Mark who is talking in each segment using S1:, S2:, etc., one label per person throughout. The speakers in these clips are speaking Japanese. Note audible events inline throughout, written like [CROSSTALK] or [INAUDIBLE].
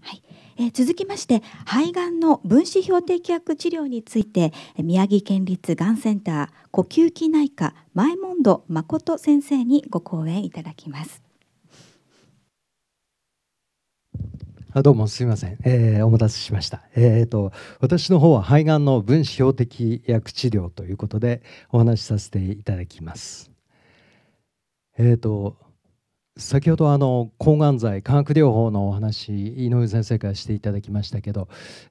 S1: はいえー、続きまして肺がんの分子標的薬治療について宮城県立がんセンター呼吸器内科前門戸誠先生にご講演いただきます。あどうもすみません、えー、お待たせしました、えーと、私の方は肺がんの分子標的薬治療ということでお話しさせていただきますえっ、ー、と先ほどあの抗がん剤化学療法のお話井上先生からしていただきましたけど、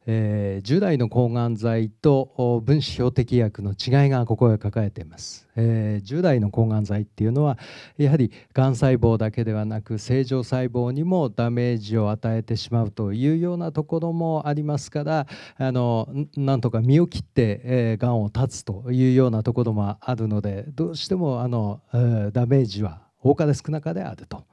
S1: えー、従来の抗がん剤と分子標的薬の違いがここへ書かれています、えー、従来の抗がん剤っていうのはやはりがん細胞だけではなく正常細胞にもダメージを与えてしまうというようなところもありますからあのなんとか身を切ってえー、がんを断つというようなところもあるのでどうしてもあの、えー、ダメージは多かれ少なかれあると。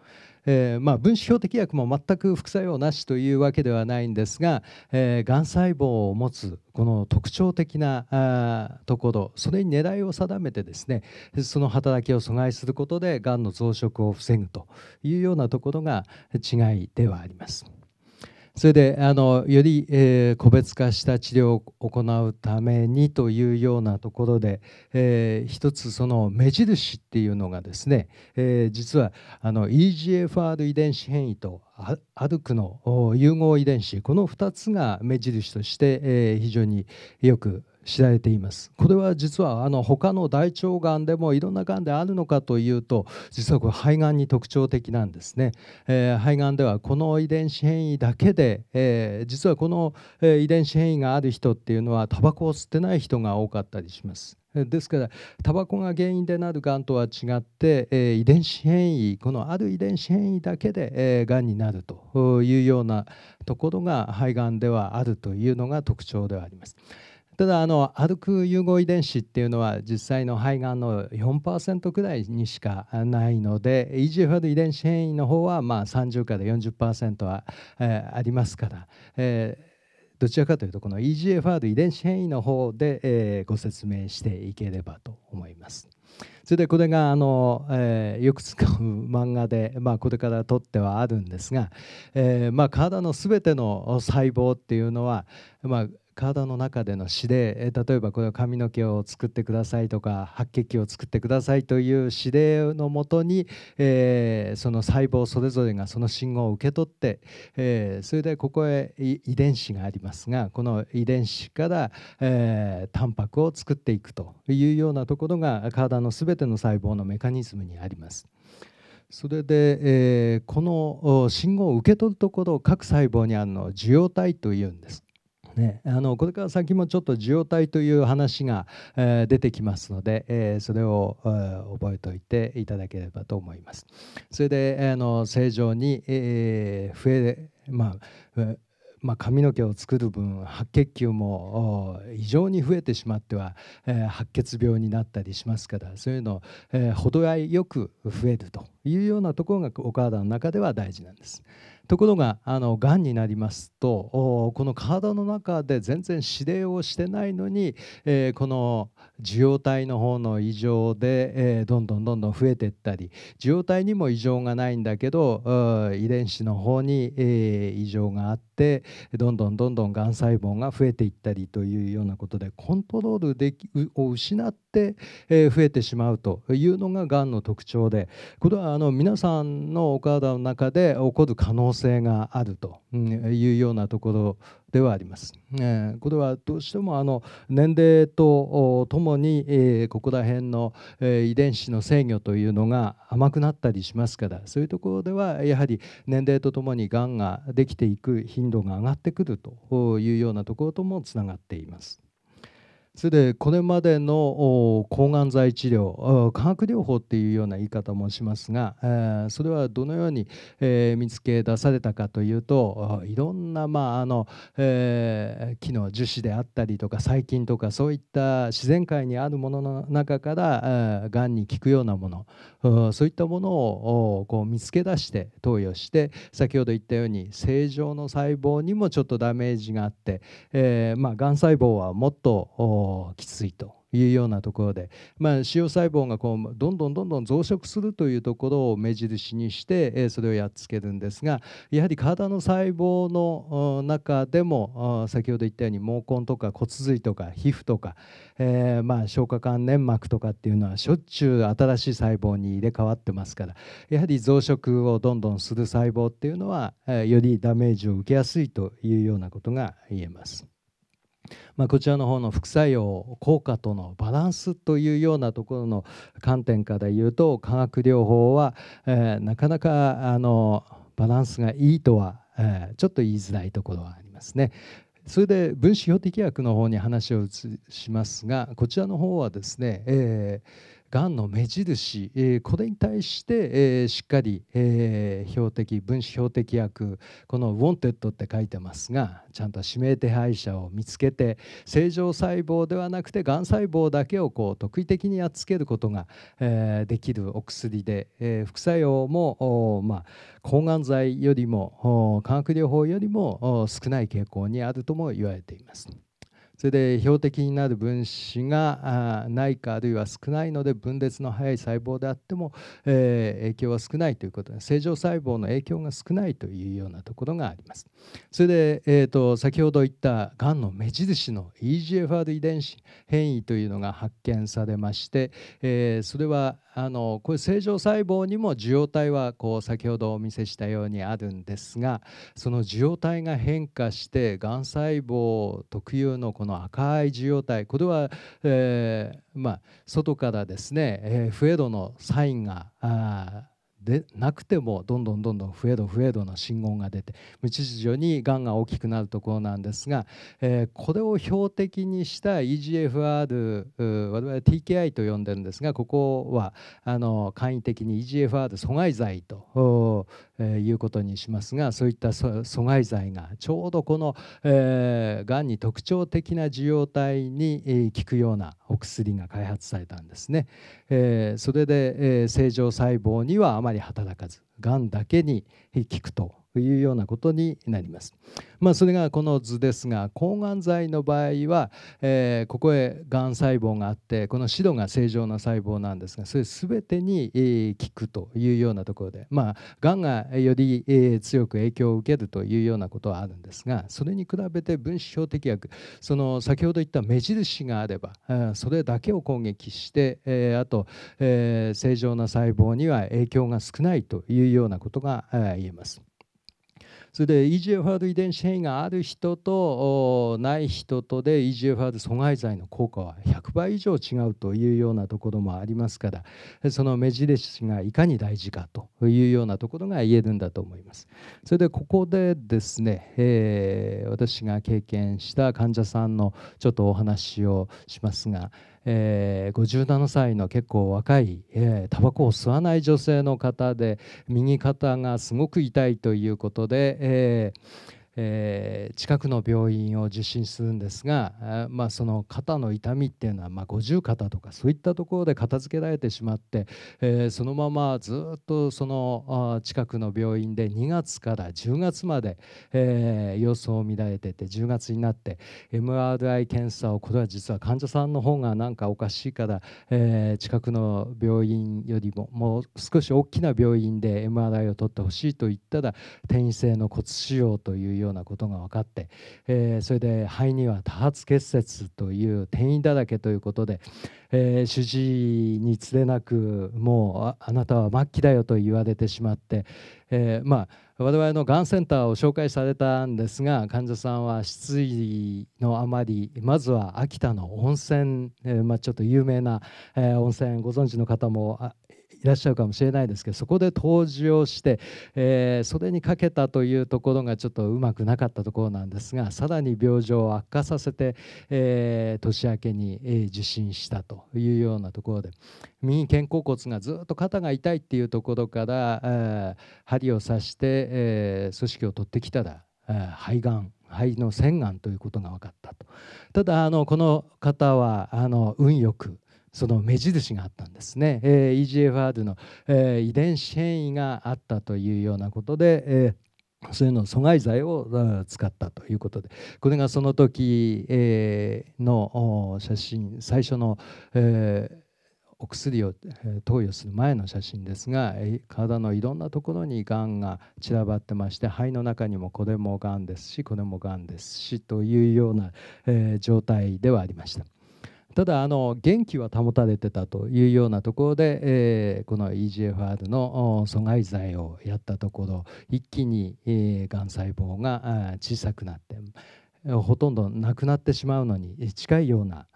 S1: えー、まあ、分子標的薬も全く副作用なしというわけではないんですが、えー、がん細胞を持つこの特徴的なところそれに狙いを定めてですねその働きを阻害することでがんの増殖を防ぐというようなところが違いではあります。それであのより、えー、個別化した治療を行うためにというようなところで、えー、一つその目印っていうのがですね、えー、実はあの EGFR 遺伝子変異とアルクの融合遺伝子この2つが目印として、えー、非常によく、知られていますこれは実はあの他の大腸がんでもいろんながんであるのかというと実はこれ肺がんに特徴的なんですね、えー、肺がんではこの遺伝子変異だけで、えー、実はこの、え遺伝子変異がある人っていうのはタバコを吸ってない人が多かったりしますですからタバコが原因でなるがんとは違って、えー、遺伝子変異このある遺伝子変異だけで、えー、がんになるというようなところが肺がんではあるというのが特徴ではあります。ただあの歩く融合遺伝子っていうのは実際の肺がんの4%くらいにしかないので EGFR 遺伝子変異の方はまあ30から40%は、えー、ありますから、えーどちらかというとこの EGFR 遺伝子変異の方で、えー、ご説明していければと思います。それでこれがあの、えー、よく使う漫画で、まあ、これから撮ってはあるんですが、えーまあ、体の全ての細胞っていうのは、まあ、体の中での詩で、え例えばこれは髪の毛を作ってくださいとか白血球を作ってくださいという指令のもとに、えー、その細胞それぞれがその信号を受け取って、えー、それでここへ遺伝子がありますがこの遺伝子から、えー、タンパクを作っていくというようなところが体の全ての細胞のメカニズムにあります。それで、えー、この信号を受け取るところを各細胞にあるのを受容体というんです。ねあのこれから先もちょっと受容体という話が、えー、出てきますので、えー、それを、えー、覚えておいていただければと思います。それであの正常に、えー、増えまあまあ、髪の毛を作る分白血球も異常に増えてしまっては、えー、白血病になったりしますからそういうのを、えー、程よく増えるというようなところがお体の中では大事なんです。ところがあのがんになりますとこの体の中で全然指令をしてないのに、えー、この受容体の方の異常で、えー、どんどんどんどん増えていったり受容体にも異常がないんだけど遺伝子の方に、えー、異常があってってどんどんどんどんがん細胞が増えていったりというようなことでコントロールできを失って、え増えてしまうというのががんの特徴でこれはあの皆さんのお体の中で起こる可能性があるというようなところではあります。えー、これはどうしてもあの年齢とともに、えー、ここら辺の、えー、遺伝子の制御というのが甘くなったりしますからそういうところではやはり年齢とともにがんができていく頻度が上がってくるというようなところともつながっています。それでこれまでの抗がん剤治療化学療法っていうような言い方もしますが、えそれはどのように、え見つけ出されたかというといろんな、まああのえ木の樹脂であったりとか細菌とかそういった自然界にあるものの中からがん、に効くようなものそういったものをこう見つけ出して投与して先ほど言ったように正常の細胞にもちょっとダメージがあって、えまあ、がん細胞はもっときついというようなところで、まあ、腫瘍細胞がこうどんどんどんどん増殖するというところを目印にしてそれをやっつけるんですがやはり体の細胞の中でも先ほど言ったように毛根とか骨髄とか皮膚とか、えー、ま消化管粘膜とかっていうのはしょっちゅう新しい細胞に入れ替わってますからやはり増殖をどんどんする細胞っていうのはよりダメージを受けやすいというようなことが言えます。まあ、こちらの方の副作用効果とのバランスというようなところの観点から言うと化学療法は、えー、なかなかあのバランスがいいとは、えー、ちょっと言いづらいところはありますね。それで分子標的薬の方に話を移しますがこちらの方はですね、えーがんの目印、えー、これに対して、えー、しっかり、えー、標的分子標的薬この「ウォンテッド」って書いてますがちゃんと指名手配者を見つけて正常細胞ではなくてがん細胞だけをこう特異的にやっつけることが、えー、できるお薬で、えー、副作用もまあ、抗がん剤よりも化学療法よりも少ない傾向にあるとも言われています。それで標的になる分子がないかあるいは少ないので分裂の早い細胞であっても、え影響は少ないということで正常細胞の影響が少ないというようなところがあります。それで、えーと、と先ほど言ったがんの目印の EGFR 遺伝子変異というのが発見されまして、えー、それはあのこれ正常細胞にも受容体はこう先ほどお見せしたようにあるんですがその受容体が変化してがん細胞特有のこのの赤い受容体これは、えー、まあ、外からですね、えー、フードのサインがでなくてもどんどんどんどん増えフ増えドの信号が出て無秩序にがんが大きくなるところなんですが、えー、これを標的にした EGFR 我々 TKI と呼んでるんですがここはあの簡易的に EGFR 阻害剤とえいうことにしますがそういった阻害剤がちょうどこのがん、えに特徴的な受容体に効くようなお薬が開発されたんですね。えそれで、え正常細胞にはあまり働かずがんだけに効くとというようなことになります。まあ、それがこの図ですが抗がん剤の場合は、えー、ここへがん細胞があってこの白が正常な細胞なんですがそれ全てに、効くというようなところでまあがんがより、強く影響を受けるというようなことはあるんですがそれに比べて分子標的薬その先ほど言った目印があれば、それだけを攻撃して、えあと、え正常な細胞には影響が少ないというようなことが、言えます。それで EGFR 遺伝子変異がある人とない人とで EGFR 阻害剤の効果は100倍以上違うというようなところもありますからその目印がいかに大事かとというようなところが言えるんだと思います。それでここでですね、えー、私が経験した患者さんのちょっとお話をしますが、えー、57歳の結構若い、えー、タバコを吸わない女性の方で右肩がすごく痛いということで、えーえー、近くの病院を受診するんですが、まあ、その肩の痛みっていうのは、まあ、五十肩とかそういったところで片付けられてしまって、えー、そのままずっとその近くの病院で2月から10月まで、えー、様子を見られてて10月になって MRI 検査をこれは実は患者さんの方がなんかおかしいから、えー、近くの病院よりももう少し大きな病院で MRI を取ってほしいと言ったら転移性の骨腫瘍というようなようなことが分かって、えー、それで肺には多発結節という転移だらけということで、えー、主治医につれなくもうあなたは末期だよと言われてしまって、えー、まあ我々のがんセンターを紹介されたんですが患者さんは失意のあまりまずは秋田の温泉、えまあ、ちょっと有名な、え温泉ご存知の方もいらっしゃるかもしれないですけどそこで投資をして、えー、それにかけたというところがちょっとうまくなかったところなんですがさらに病状を悪化させて、えー、年明けに、えー、受診したというようなところで右肩甲骨がずっと肩が痛いっていうところから、えー、針を刺して、えー、組織を取ってきたら、えー、肺がん肺の腺がんということが分かったとただあのこの方はあの運よくその目印があったんですね、えー、EGFR の、えー、遺伝子変異があったというようなことで、えーそういうの阻害剤を使ったということでこれがその時の写真最初のお薬を投与する前の写真ですが体のいろんなところにがんが散らばってまして肺の中にもこれもがんですしこれもがんですしというような状態ではありました。ただあの元気は保たれてたというようなところで、えー、この EGFR の阻害剤をやったところ一気に、えー、がん細胞が小さくなってほとんどなくなってしまうのに近いような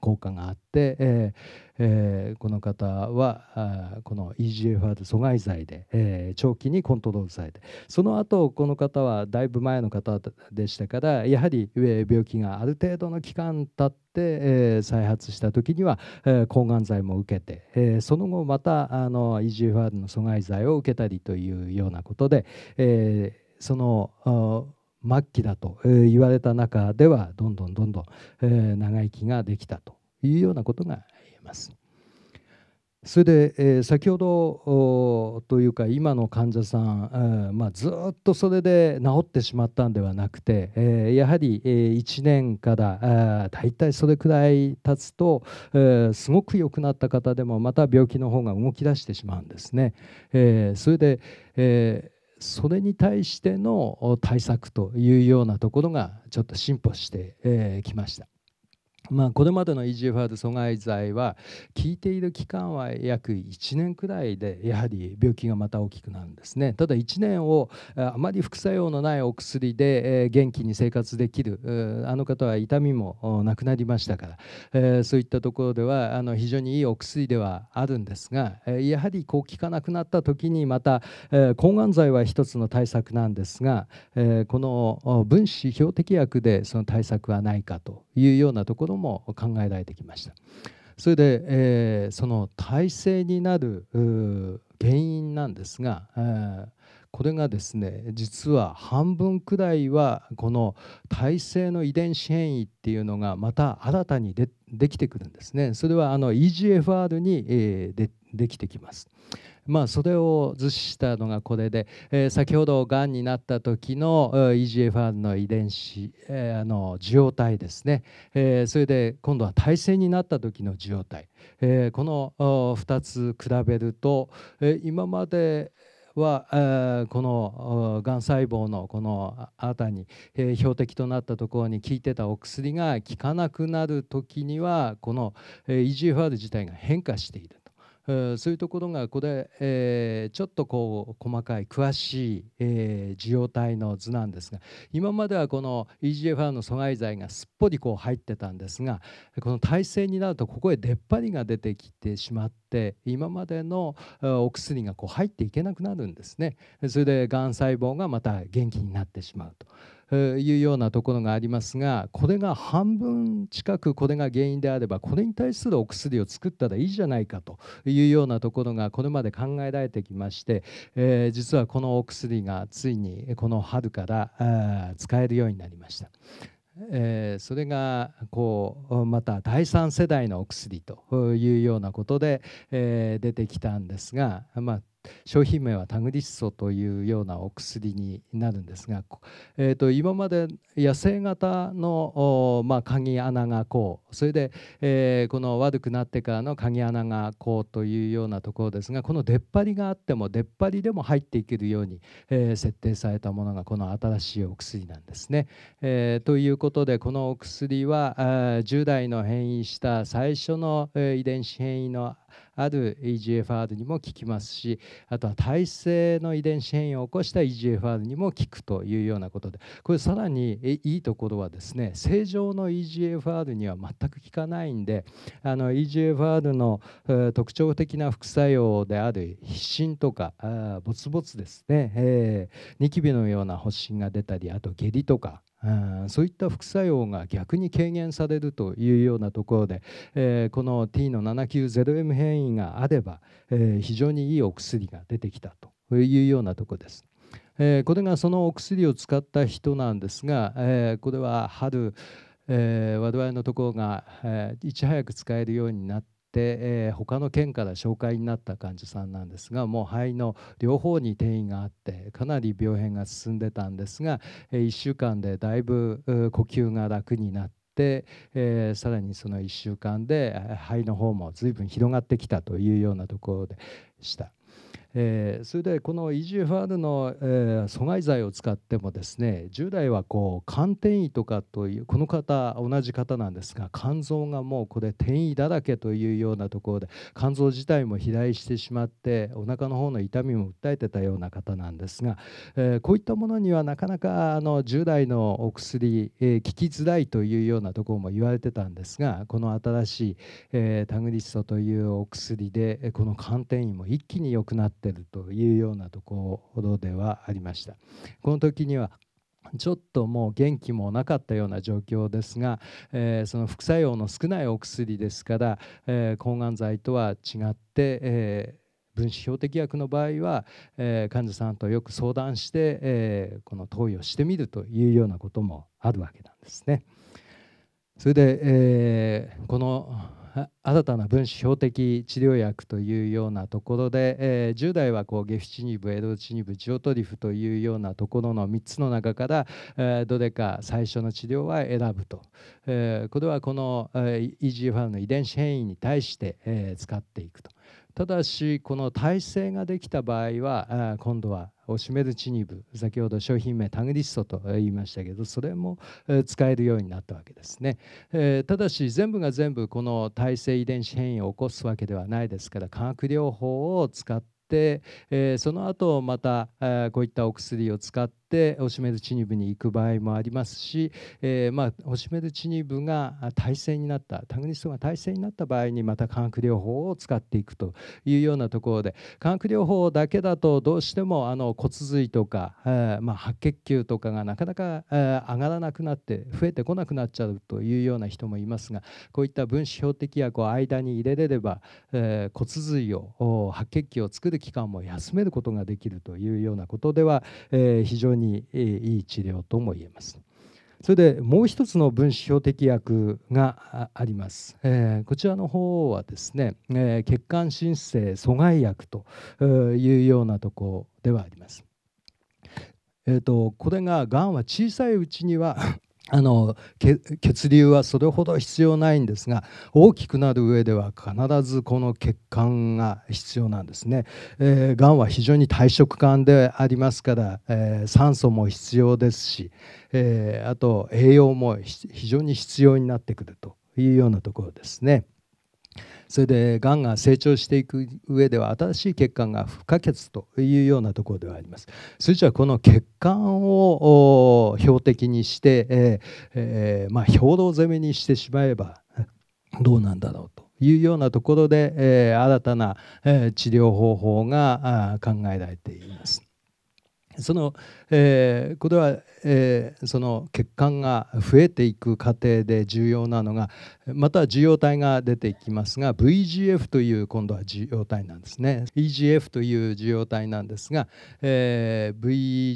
S1: 効果があって、ええこの方はこの EGFR 阻害剤で、え長期にコントロールされてその後この方はだいぶ前の方でしたからやはり病気がある程度の期間経って、え再発した時には、え抗がん剤も受けて、えその後またあの EGFR の阻害剤を受けたりというようなことで、えその末期だと、えー、言われた中ではどんどんどんどん、え長生きができたというようなことが言えます。それで、え先ほどというか今の患者さん、まあ、ずっとそれで治ってしまったんではなくて、えやはり、え1年から大体それくらい経つと、えすごく良くなった方でもまた病気の方が動き出してしまうんですね。えそれで、えそれに対しての対策というようなところがちょっと進歩してきました。まあ、これまでの EGFR 阻害剤は効いている期間は約1年くらいでやはり病気がまた大きくなるんですねただ1年をあまり副作用のないお薬で元気に生活できるあの方は痛みもなくなりましたからそういったところではあの非常にいいお薬ではあるんですがやはりこう効かなくなった時にまた抗がん剤は一つの対策なんですがこの分子標的薬でその対策はないかというようなところも考えられてきました。それで、えー、その体制になる原因なんですが、えー、これがですね実は半分くらいはこの体制の遺伝子変異っていうのがまた新たにでできてくるんですねそれはあの EGFR に、えー、でできてきますまあ、それを図示したのがこれで、えー、先ほどがんになった時の EGFR の遺伝子、えー、あの受容体ですね、えー、それで今度は耐性になった時の受容体、えー、この2つ比べると、えー、今までは、このがん細胞のこの新たに、え標的となったところに効いてたお薬が効かなくなる時にはこの、えー、EGFR 自体が変化している。そういうところがここで、えー、ちょっとこう細かい詳しい、えー、受容体の図なんですが今まではこの EGFR の阻害剤がすっぽりこう入ってたんですがこの耐性になるとここへ出っ張りが出てきてしまって今までのお薬がこう入っていけなくなるんですね。それでがん細胞がまた元気になってしまうと。いうようなところがありますがこれが半分近くこれが原因であればこれに対するお薬を作ったらいいじゃないかというようなところがこれまで考えられてきまして、えー、実はこのお薬がついにこの春から使えるようになりました。えー、それがこうまた第3世代のお薬というようなことで、えー、出てきたんですが、まあ、商品名はタグリッソというようなお薬になるんですが、えー、と今まで野生型の、まあ、鍵穴がこうそれで、えー、この悪くなってからの鍵穴がこうというようなところですがこの出っ張りがあっても出っ張りでも入っていけるように、えー、設定されたものがこの新しいお薬なんですね。えー、ということでこのお薬は10代の変異した最初の遺伝子変異のある EGFR にも効きますしあとは耐性の遺伝子変異を起こした EGFR にも効くというようなことでこれさらにいいところはですね正常の EGFR には全く効かないんであの EGFR の特徴的な副作用である皮疹とかボツボツですね、えー、ニキビのような発疹が出たりあと下痢とかそういった副作用が逆に軽減されるというようなところで、えー、この T の 790M 変異があれば、えー、非常にいいお薬が出てきたというようなところです。えー、これがそのお薬を使った人なんですが、えこれは春、え我々のところが、えいち早く使えるようになってえー、他の県から紹介になった患者さんなんですがもう肺の両方に転移があってかなり病変が進んでたんですが、えー、1週間でだいぶ呼吸が楽になって。っえー、さらにその1週間で肺の方も随分広がってきたというようなところでした。えー、それでこの EGFR の、えー、阻害剤を使ってもですね従来はこう肝転移とかというこの方同じ方なんですが肝臓がもうこれ転移だらけというようなところで肝臓自体も肥大してしまってお腹の方の痛みも訴えてたような方なんですが、えー、こういったものにはなかなかあの従来のお薬、え効きづらいというようなところも言われてたんですがこの新しい、えタグリストというお薬でこの肝転移も一気に良くなってってるというようなところではありました。この時にはちょっともう元気もなかったような状況ですが、えー、その副作用の少ないお薬ですから、えー、抗がん剤とは違って、えー分子標的薬の場合は、えー、患者さんとよく相談して、えー、この投与してみるというようなこともあるわけなんですね。それで、えー、この新たな分子標的治療薬というようなところで、えー、10代はこうゲフチニブエドチニブジオトリフというようなところの3つの中から、えー、どれか最初の治療は選ぶと、えー、これはこの、えー、EGFR の遺伝子変異に対して、えー、使っていくと。ただしこの体制ができた場合は今度はオシメルチニブ先ほど商品名タグリストと言いましたけどそれも使えるようになったわけですね、えただし全部が全部この耐性遺伝子変異を起こすわけではないですから化学療法を使って、えその後また、こういったお薬を使ってってオシメルチニブに行く場合もありますし、えー、まあ、オシメルチニブが耐性になったタグニストが耐性になった場合にまた化学療法を使っていくというようなところで化学療法だけだとどうしてもあの骨髄とか、えー、まあ、白血球とかがなかなか、えー、上がらなくなって増えてこなくなっちゃうというような人もいますがこういった分子標的薬を間に入れれれば、え骨髄を白血球を作る期間も休めることができるというようなことでは、え非常ににいい治療とも言えます。それでもう一つの分子標的薬があります、えー、こちらの方はですね、えー、血管新生阻害薬というようなとこではあります。えーと、とこれががんは小さいうちにはあの血流はそれほど必要ないんですが大きくなる上では必ずこの血管が必要なんですね。えー、がんは非常に体色感でありますから、えー、酸素も必要ですし、えー、あと栄養も非常に必要になってくるというようなところですね。それでがんが成長していく上では新しい血管が不可欠というようなところではあります。それじゃあこの血管を標的にして、えーえー、まあ、兵道攻めにしてしまえば [LAUGHS] どうなんだろうと。いうようなところで、えー、新たな、え治療方法が考えられています。その、えー、これは、えー、その血管が増えていく過程で重要なのがまた受容体が出てきますが VGF という今度は受容体なんですね EGF という受容体なんですが、えー、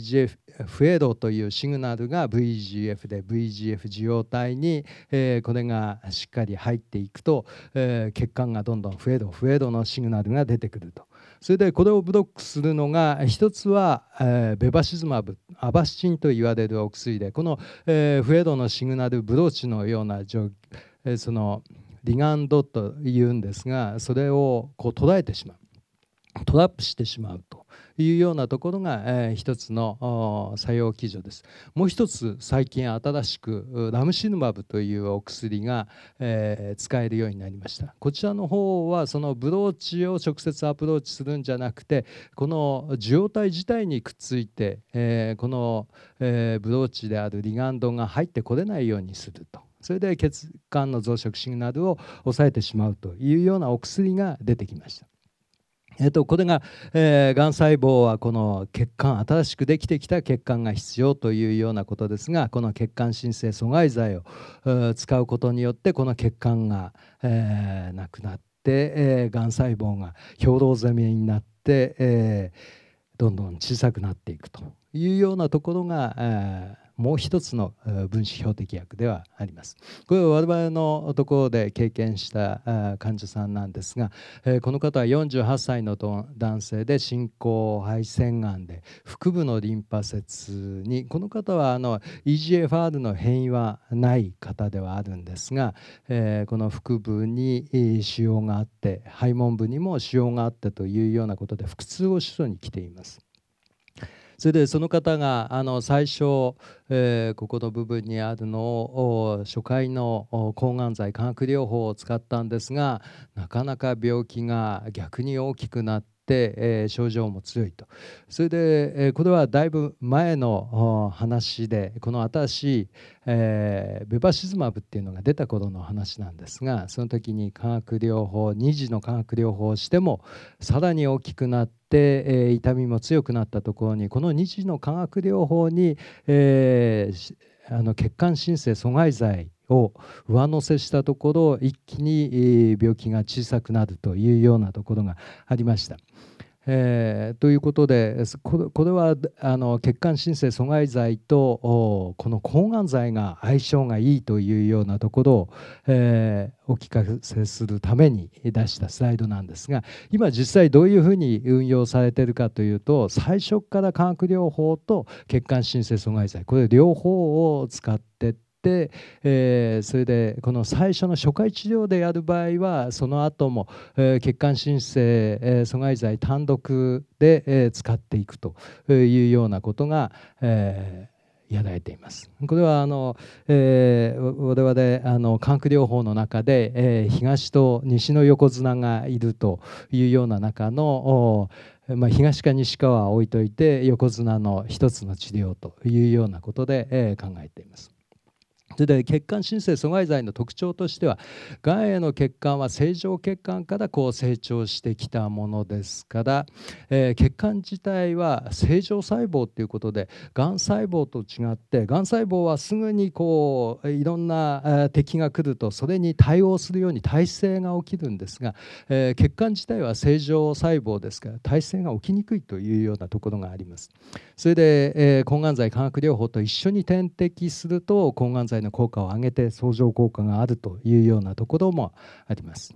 S1: VGF フードというシグナルが VGF で VGF 受容体に、えー、これがしっかり入っていくと、えー、血管がどんどんフえドフードのシグナルが出てくると。それでこれをブロックするのが一つは、えー、ベバシズマブアバシチンと言われるお薬でこの、えー、フェロのシグナルブローチのような状、えー、そのリガンドというんですがそれをこう捉えてしまうトラップしてしまうというようなところが、え一つの作用基準です。もう一つ最近新しくラムシヌマブというお薬が、え使えるようになりました。こちらの方はそのブローチを直接アプローチするんじゃなくてこの受容体自体にくっついて、えこの、えブローチであるリガンドが入ってこれないようにすると。それで血管の増殖シグナルを抑えてしまうというようなお薬が出てきました。えっと、これが、えー、がん細胞はこの血管新しくできてきた血管が必要というようなことですがこの血管新生阻害剤を、う使うことによってこの血管が、えー、なくなって、えー、がん細胞が兵糧攻めになって、えー、どんどん小さくなっていくというようなところが、えー、もう一つの分子標的薬ではありますこれは我々のところで経験した患者さんなんですがこの方は48歳の男性で進行肺腺がんで腹部のリンパ節にこの方はあの EGFR の変異はない方ではあるんですがこの腹部に腫瘍があって肺門部にも腫瘍があってというようなことで腹痛を主訴に来ています。それでその方があの最初、えー、ここの部分にあるのを初回の抗がん剤化学療法を使ったんですがなかなか病気が逆に大きくなって、えー、症状も強いとそれで、えー、これはだいぶ前の話でこの新しい、えー、ベバシズマブっていうのが出た頃の話なんですがその時に化学療法2次の化学療法をしてもさらに大きくなってえ痛みも強くなったところにこの2次の化学療法に、えー、あの血管新生阻害剤を上乗せしたところ一気に病気が小さくなるというようなところがありました。えー、ということでこれはあの血管新生阻害剤とこの抗がん剤が相性がいいというようなところを、えー、お聞かせするために出したスライドなんですが今実際どういうふうに運用されてるかというと最初から化学療法と血管新生阻害剤これ両方を使ってって、えー、それでこの最初の初回治療でやる場合はその後も、えー、血管新生、えー、阻害剤単独で、えー、使っていくというようなことが、えー、やられています。これはあの、えー、我々あの管区療法の中で、えー、東と西の横綱がいるというような中の、まあ、東か西かは置いといて横綱の一つの治療というようなことで、えー、考えています。で血管新生阻害剤の特徴としてはがんへの血管は正常血管からこう成長してきたものですから、えー、血管自体は正常細胞ということでがん細胞と違ってがん細胞はすぐにこういろんな敵が来るとそれに対応するように耐性が起きるんですが、えー、血管自体は正常細胞ですから耐性が起きにくいというようなところがあります。それで、え抗がん剤化学療法と一緒に点滴すると抗がん剤体の効果を上げて相乗効果があるというようなところもあります。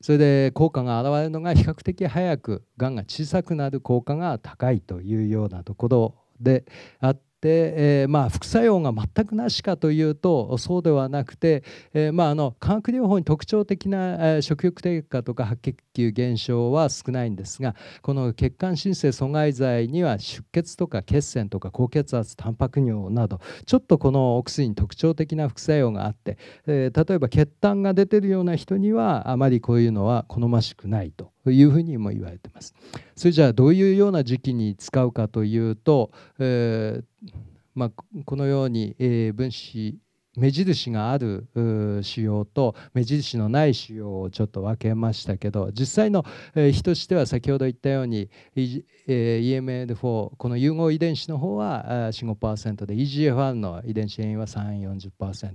S1: それで効果が現れるのが比較的早くがんが小さくなる効果が高いというようなところであっで、えー、まあ副作用が全くなしかというとそうではなくて、えー、まああの化学療法に特徴的な、えー、食欲低下とか白血球減少は少ないんですがこの血管新生阻害剤には出血とか血栓とか高血圧タンパク尿などちょっとこのお薬に特徴的な副作用があって、えー、例えば血痰が出てるような人にはあまりこういうのは好ましくないとというふうにも言われてます。それじゃあどういうような時期に使うかというと、えー、まあ、このように、えー、分子目印がある腫瘍と目印のない腫瘍をちょっと分けましたけど実際の比としては先ほど言ったように EML4 この融合遺伝子の方は45%で EGFR の遺伝子変異は340%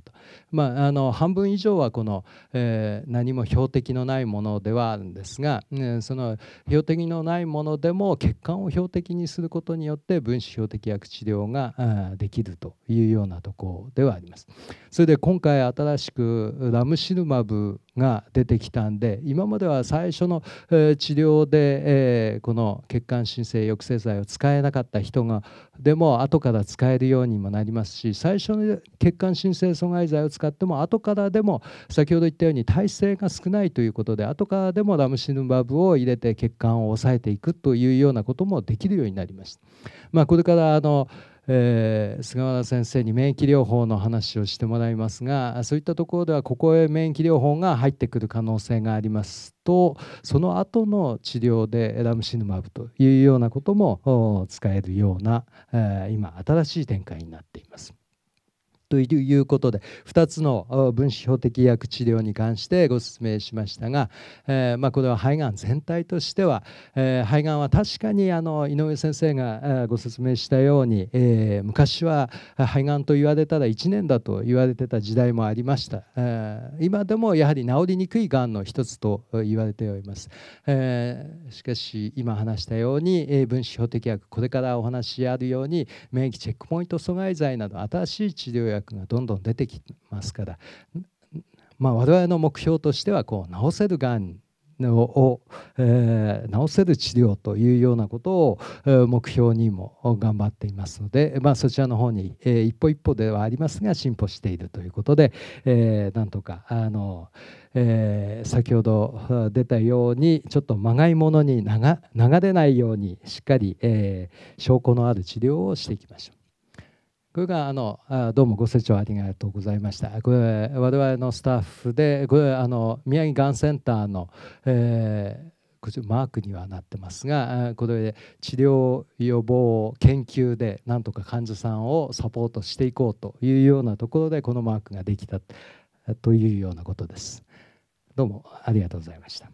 S1: まああの半分以上はこの、え何も標的のないものではあるんですが、その標的のないものでも血管を標的にすることによって分子標的薬治療ができるというようなところではあります。それで今回新しくラムシルマブが出てきたんで今までは最初の、え治療で、えこの血管新生抑制剤を使えなかった人がでも後から使えるようにもなりますし最初の血管新生阻害剤を使っても後からでも先ほど言ったように耐性が少ないということで後からでもラムシルマブを入れて血管を抑えていくというようなこともできるようになりました。まあ、これからあのえー、菅原先生に免疫療法の話をしてもらいますがそういったところではここへ免疫療法が入ってくる可能性がありますとその後の治療でラムシヌマブというようなことも使えるような、えー、今新しい展開になっています。ということで2つの分子標的薬治療に関してご説明しましたが、えー、まあ、これは肺がん全体としては、えー、肺がんは確かにあの井上先生がご説明したように、えー、昔は肺がんと言われたら1年だと言われてた時代もありました、え今でもやはり治りにくいがんの一つと言われております、えしかし今話したように、え分子標的薬これからお話あるように免疫チェックポイント阻害剤など新しい治療薬がどんどん出てきますから、まあ、我々の目標としてはこう治せるがんを、えー、治せる治療というようなことを、目標にも頑張っていますので、まあ、そちらの方に、えー、一歩一歩ではありますが進歩しているということで、えー、なんとかあの、え先ほど出たようにちょっとまがいものに流れないようにしっかり、え証拠のある治療をしていきましょう。これがあのどうもご清聴ありがとうございました。これ我々のスタッフでこれあの宮城がんセンターの、えー、こちらマークにはなってますがこれで治療予防研究でなんとか患者さんをサポートしていこうというようなところでこのマークができたというようなことです。どうもありがとうございました。